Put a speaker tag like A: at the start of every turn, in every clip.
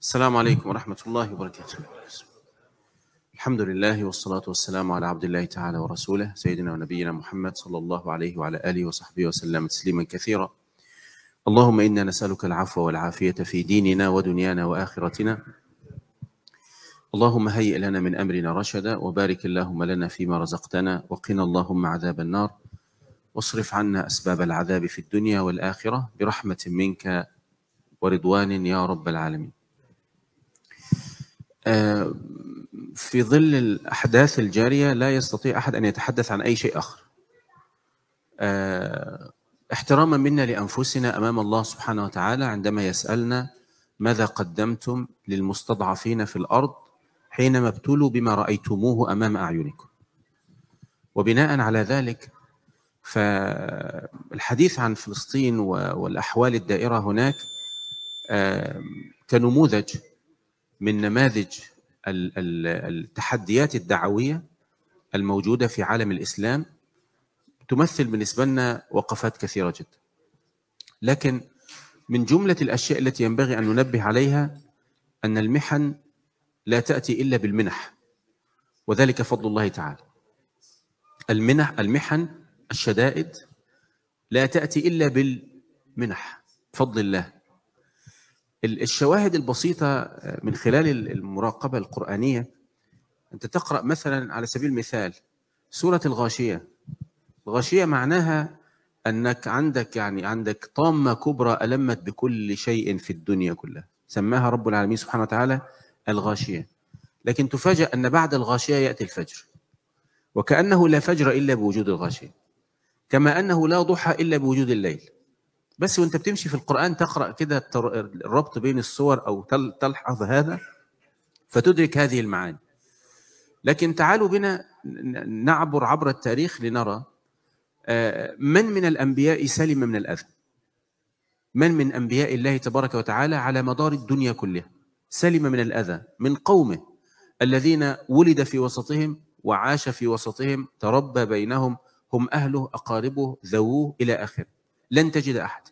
A: السلام عليكم ورحمة الله وبركاته الحمد لله والصلاة والسلام على عبد الله تعالى ورسوله سيدنا ونبينا محمد صلى الله عليه وعلى آله وصحبه وسلم تسليما كثيرا اللهم إنا نسألك العفو والعافية في ديننا ودنيانا وآخرتنا اللهم هيئ لنا من أمرنا رشدا وبارك اللهم لنا فيما رزقتنا وقنا اللهم عذاب النار واصرف عنا أسباب العذاب في الدنيا والآخرة برحمة منك ورضوان يا رب العالمين آه، في ظل الأحداث الجارية لا يستطيع أحد أن يتحدث عن أي شيء آخر آه، احتراما منا لأنفسنا أمام الله سبحانه وتعالى عندما يسألنا ماذا قدمتم للمستضعفين في الأرض حينما ابتلوا بما رأيتموه أمام أعينكم وبناء على ذلك فالحديث عن فلسطين والأحوال الدائرة هناك آه، كنموذج من نماذج التحديات الدعويه الموجوده في عالم الاسلام تمثل بالنسبه لنا وقفات كثيره جدا. لكن من جمله الاشياء التي ينبغي ان ننبه عليها ان المحن لا تاتي الا بالمنح وذلك فضل الله تعالى. المنح المحن الشدائد لا تاتي الا بالمنح فضل الله الشواهد البسيطة آه، من خلال المراقبة القرآنية أنت تقرأ مثلا على سبيل المثال سورة الغاشية الغاشية معناها أنك عندك يعني عندك طامة كبرى ألمت بكل شيء في الدنيا كلها سماها رب العالمين سبحانه وتعالى الغاشية لكن تفاجأ أن بعد الغاشية يأتي الفجر وكأنه لا فجر إلا بوجود الغاشية كما أنه لا ضحى إلا بوجود الليل بس وانت بتمشي في القرآن تقرأ كده الربط بين الصور أو تلحظ هذا فتدرك هذه المعاني لكن تعالوا بنا نعبر عبر التاريخ لنرى آه، من من الأنبياء سلم من الأذى من من أنبياء الله تبارك وتعالى على مدار الدنيا كلها سلم من الأذى من قومه الذين ولد في وسطهم وعاش في وسطهم تربى بينهم هم أهله أقاربه ذووه إلى آخره لن تجد احدا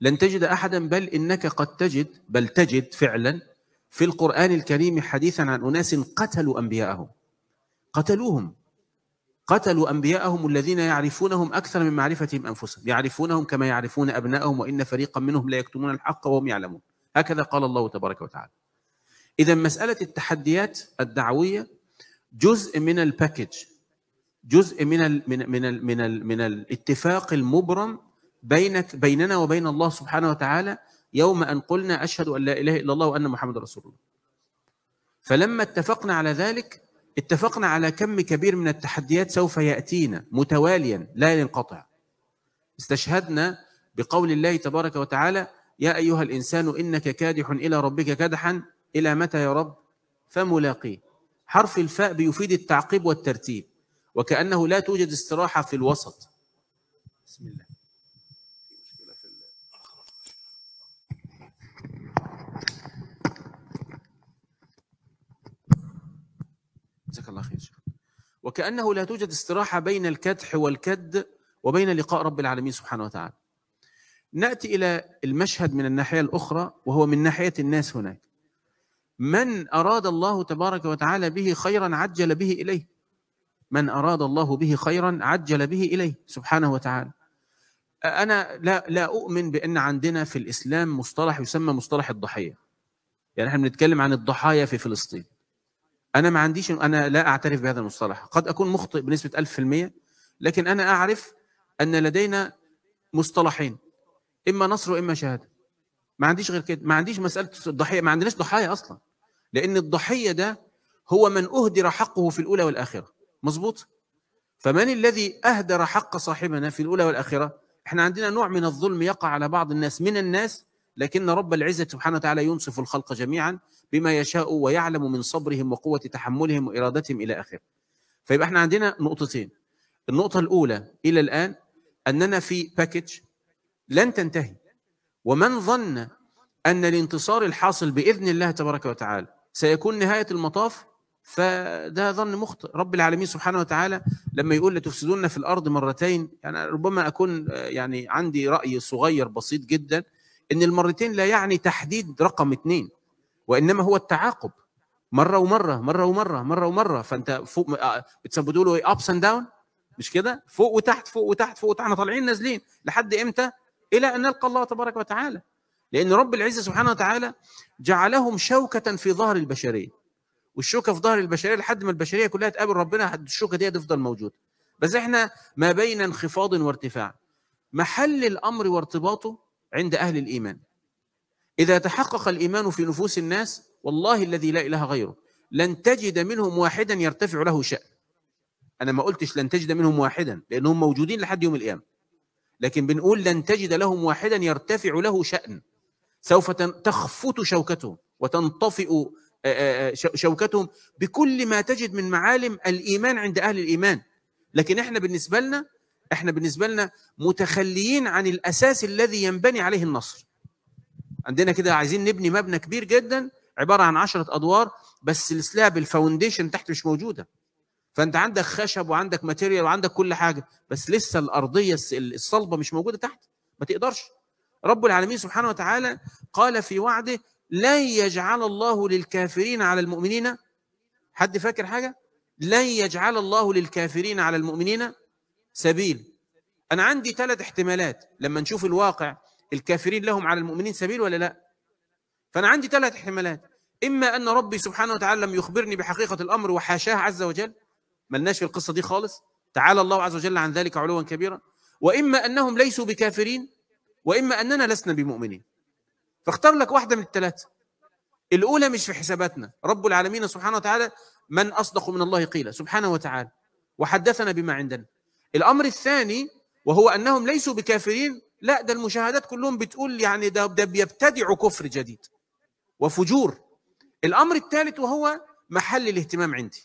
A: لن تجد احدا بل انك قد تجد بل تجد فعلا في القران الكريم حديثا عن اناس قتلوا انبياءهم قتلوهم قتلوا انبياءهم الذين يعرفونهم اكثر من معرفتهم انفسهم يعرفونهم كما يعرفون ابنائهم وان فريقا منهم لا يكتمون الحق وهم يعلمون هكذا قال الله تبارك وتعالى اذا مساله التحديات الدعويه جزء من الباكج جزء من الـ من الـ من الـ من الاتفاق المبرم بين بيننا وبين الله سبحانه وتعالى يوم أن قلنا أشهد أن لا إله إلا الله وأن محمد رسول الله فلما اتفقنا على ذلك اتفقنا على كم كبير من التحديات سوف يأتينا متواليا لا ينقطع استشهدنا بقول الله تبارك وتعالى يا أيها الإنسان إنك كادح إلى ربك كدحا إلى متى يا رب فملاقيه حرف الفاء بيفيد التعقيب والترتيب وكأنه لا توجد استراحة في الوسط بسم الله الله خير شيخ وكأنه لا توجد استراحة بين الكدح والكد وبين لقاء رب العالمين سبحانه وتعالى نأتي إلى المشهد من الناحية الأخرى وهو من ناحية الناس هناك من أراد الله تبارك وتعالى به خيرا عجل به إليه من أراد الله به خيرا عجل به إليه سبحانه وتعالى أنا لا, لا أؤمن بأن عندنا في الإسلام مصطلح يسمى مصطلح الضحية يعني احنا بنتكلم عن الضحايا في فلسطين انا ما عنديش انا لا اعترف بهذا المصطلح قد اكون مخطئ بنسبه 1000% لكن انا اعرف ان لدينا مصطلحين اما نصر واما شهاده ما عنديش غير كده ما عنديش مساله الضحيه ما عندناش ضحايا اصلا لان الضحيه ده هو من اهدر حقه في الاولى والاخره مظبوط فمن الذي اهدر حق صاحبنا في الاولى والاخره احنا عندنا نوع من الظلم يقع على بعض الناس من الناس لكن رب العزة سبحانه وتعالى ينصف الخلق جميعا بما يشاء ويعلم من صبرهم وقوة تحملهم وإرادتهم إلى آخره فيبقى احنا عندنا نقطتين النقطة الأولى إلى الآن أننا في باكج لن تنتهي ومن ظن أن الانتصار الحاصل بإذن الله تبارك وتعالى سيكون نهاية المطاف فده ظن مخطئ رب العالمين سبحانه وتعالى لما يقول لتفسدون في الأرض مرتين يعني ربما أكون يعني عندي رأي صغير بسيط جدا ان المرتين لا يعني تحديد رقم اثنين وانما هو التعاقب مره ومره مره ومره مره ومره فانت فوق بتسموا له ابس اند داون مش كده فوق وتحت فوق وتحت فوق وتحت احنا طالعين نازلين لحد امتى الى ان نلقى الله تبارك وتعالى لان رب العزه سبحانه وتعالى جعلهم شوكه في ظهر البشريه والشوكه في ظهر البشريه لحد ما البشريه كلها تقابل ربنا الشوكه دي تفضل موجوده بس احنا ما بين انخفاض وارتفاع محل الامر وارتباطه عند أهل الإيمان إذا تحقق الإيمان في نفوس الناس والله الذي لا إله غيره لن تجد منهم واحدا يرتفع له شأن أنا ما قلتش لن تجد منهم واحدا لأنهم موجودين لحد يوم القيامة لكن بنقول لن تجد لهم واحدا يرتفع له شأن سوف تخفت شوكتهم وتنطفئ شوكتهم بكل ما تجد من معالم الإيمان عند أهل الإيمان لكن إحنا بالنسبة لنا احنا بالنسبه لنا متخليين عن الاساس الذي ينبني عليه النصر عندنا كده عايزين نبني مبنى كبير جدا عباره عن عشرة ادوار بس السلاب الفاونديشن تحت مش موجوده فانت عندك خشب وعندك ماتيريال وعندك كل حاجه بس لسه الارضيه الصلبه مش موجوده تحت ما تقدرش رب العالمين سبحانه وتعالى قال في وعده لن يجعل الله للكافرين على المؤمنين حد فاكر حاجه لن يجعل الله للكافرين على المؤمنين سبيل أنا عندي ثلاث احتمالات لما نشوف الواقع الكافرين لهم على المؤمنين سبيل ولا لا فأنا عندي ثلاث احتمالات إما أن ربي سبحانه وتعالى لم يخبرني بحقيقة الأمر وحاشاه عز وجل ملناش في القصة دي خالص تعالى الله عز وجل عن ذلك علوا كبيرا وإما أنهم ليسوا بكافرين وإما أننا لسنا بمؤمنين فاختار لك واحدة من الثلاثة الأولى مش في حساباتنا رب العالمين سبحانه وتعالى من أصدق من الله قيلا سبحانه وتعالى وحدثنا بما عندنا الامر الثاني وهو انهم ليسوا بكافرين لا ده المشاهدات كلهم بتقول يعني ده ده بيبتدعوا كفر جديد وفجور الامر الثالث وهو محل الاهتمام عندي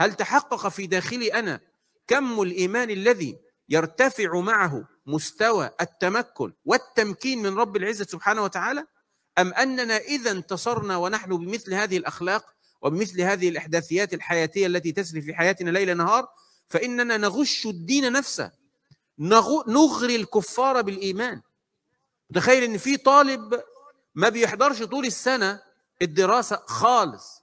A: هل تحقق في داخلي انا كم الايمان الذي يرتفع معه مستوى التمكن والتمكين من رب العزه سبحانه وتعالى ام اننا اذا انتصرنا ونحن بمثل هذه الاخلاق وبمثل هذه الاحداثيات الحياتيه التي تسري في حياتنا ليل نهار فإننا نغش الدين نفسه نغري الكفار بالإيمان تخيل إن في طالب ما بيحضرش طول السنة الدراسة خالص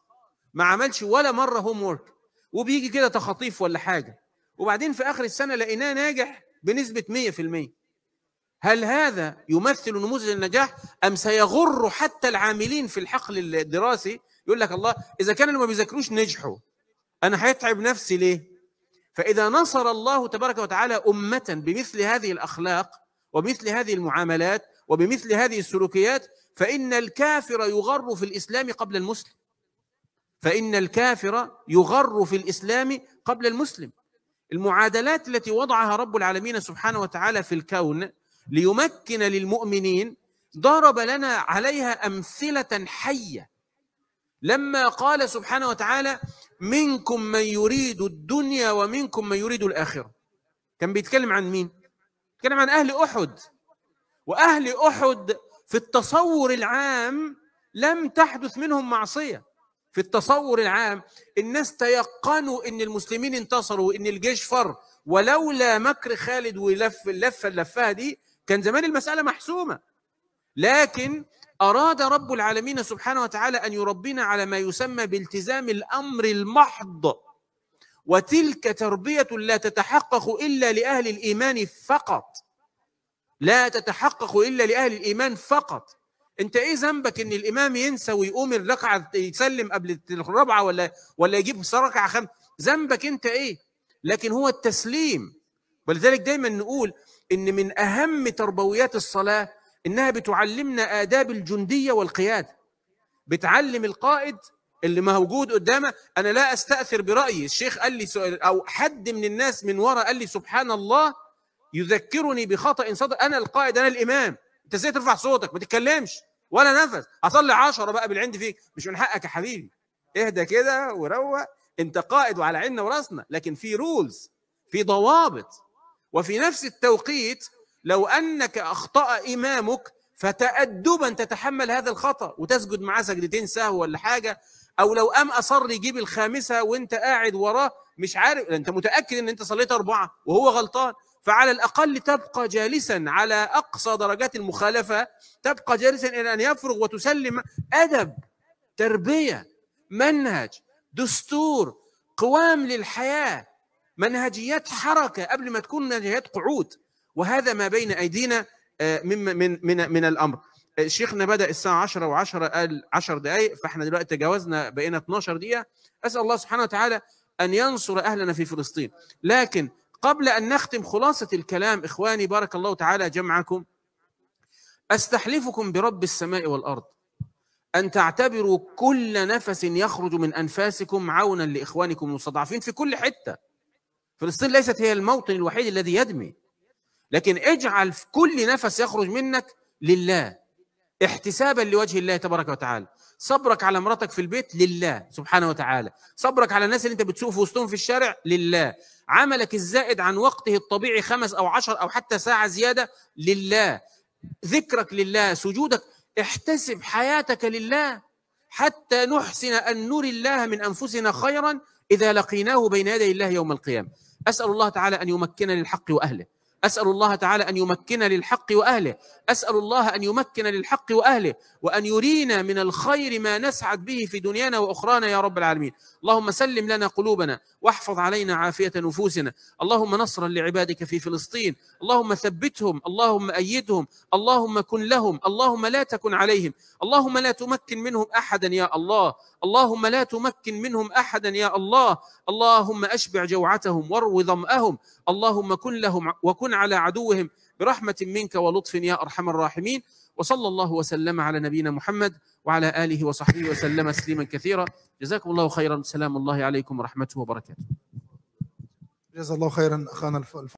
A: ما عملش ولا مرة هوم وورك وبيجي كده تخاطيف ولا حاجة وبعدين في آخر السنة لقيناه ناجح بنسبة 100% هل هذا يمثل نموذج النجاح أم سيغر حتى العاملين في الحقل الدراسي يقول لك الله إذا كانوا ما بيذاكروش نجحوا أنا هيتعب نفسي ليه؟ فإذا نصر الله تبارك وتعالى أمة بمثل هذه الأخلاق وبمثل هذه المعاملات وبمثل هذه السلوكيات فإن الكافر يغر في الإسلام قبل المسلم فإن الكافر يغر في الإسلام قبل المسلم المعادلات التي وضعها رب العالمين سبحانه وتعالى في الكون ليمكن للمؤمنين ضرب لنا عليها أمثلة حية لما قال سبحانه وتعالى منكم من يريد الدنيا ومنكم من يريد الآخرة كان بيتكلم عن مين؟ بيتكلم عن أهل أحد وأهل أحد في التصور العام لم تحدث منهم معصية في التصور العام الناس تيقنوا أن المسلمين انتصروا وأن الجيش فر ولولا مكر خالد ولف اللفة اللفة دي كان زمان المسألة محسومة لكن أراد رب العالمين سبحانه وتعالى أن يربينا على ما يسمى بالتزام الأمر المحض وتلك تربية لا تتحقق إلا لأهل الإيمان فقط لا تتحقق إلا لأهل الإيمان فقط أنت إيه ذنبك إن الإمام ينسى ويقوم الركعة يسلم قبل الرابعة ولا ولا يجيب ركعة خمسة ذنبك أنت إيه لكن هو التسليم ولذلك دايما نقول إن من أهم تربويات الصلاة انها بتعلمنا اداب الجنديه والقياده بتعلم القائد اللي موجود قدامه انا لا استاثر برايي الشيخ قال لي سؤال او حد من الناس من ورا قال لي سبحان الله يذكرني بخطا صدر انا القائد انا الامام انت ازاي ترفع صوتك ما تتكلمش ولا نفس هصلي عشرة بقى بالعند فيك مش من حقك يا حبيبي اهدى كده وروق انت قائد وعلى عيننا وراسنا لكن في رولز في ضوابط وفي نفس التوقيت لو انك اخطا امامك فتادبا تتحمل هذا الخطا وتسجد معاه سجدتين سهو ولا حاجه او لو قام اصر يجيب الخامسه وانت قاعد وراه مش عارف انت متاكد ان انت صليت اربعه وهو غلطان فعلى الاقل تبقى جالسا على اقصى درجات المخالفه تبقى جالسا الى ان يفرغ وتسلم ادب تربيه منهج دستور قوام للحياه منهجيات حركه قبل ما تكون منهجيات قعود وهذا ما بين ايدينا آه، من من من, من الامر آه، شيخنا بدا الساعه 10 و10 قال 10 دقائق فاحنا دلوقتي تجاوزنا بقينا 12 دقيقه اسال الله سبحانه وتعالى ان ينصر اهلنا في فلسطين لكن قبل ان نختم خلاصه الكلام اخواني بارك الله تعالى جمعكم استحلفكم برب السماء والارض ان تعتبروا كل نفس يخرج من انفاسكم عونا لاخوانكم المستضعفين في كل حته فلسطين ليست هي الموطن الوحيد الذي يدمي لكن اجعل في كل نفس يخرج منك لله احتسابا لوجه الله تبارك وتعالى صبرك على مراتك في البيت لله سبحانه وتعالى صبرك على الناس اللي انت بتسوق في وسطهم في الشارع لله عملك الزائد عن وقته الطبيعي خمس او عشر او حتى ساعة زيادة لله ذكرك لله سجودك احتسب حياتك لله حتى نحسن أن نري الله من أنفسنا خيرا إذا لقيناه بين يدي الله يوم القيامة أسأل الله تعالى أن يمكنني للحق وأهله أسأل الله تعالى أن يمكن للحق وأهله أسأل الله أن يمكن للحق وأهله وأن يرينا من الخير ما نسعد به في دنيانا وأخرانا يا رب العالمين اللهم سلم لنا قلوبنا واحفظ علينا عافية نفوسنا اللهم نصرا لعبادك في فلسطين اللهم ثبتهم اللهم أيدهم اللهم كن لهم اللهم لا تكن عليهم اللهم لا تمكن منهم أحدا يا الله اللهم لا تمكن منهم أحدا يا الله اللهم أشبع جوعتهم واروي ظمأهم اللهم كن لهم وكن على عدوهم برحمة منك ولطف يا أرحم الراحمين وصلى الله وسلم على نبينا محمد وعلى آله وصحبه وسلم تسليما كثيرا جزاكم الله خيرا سلام الله عليكم ورحمته وبركاته جزا الله خيرا أخانا الف...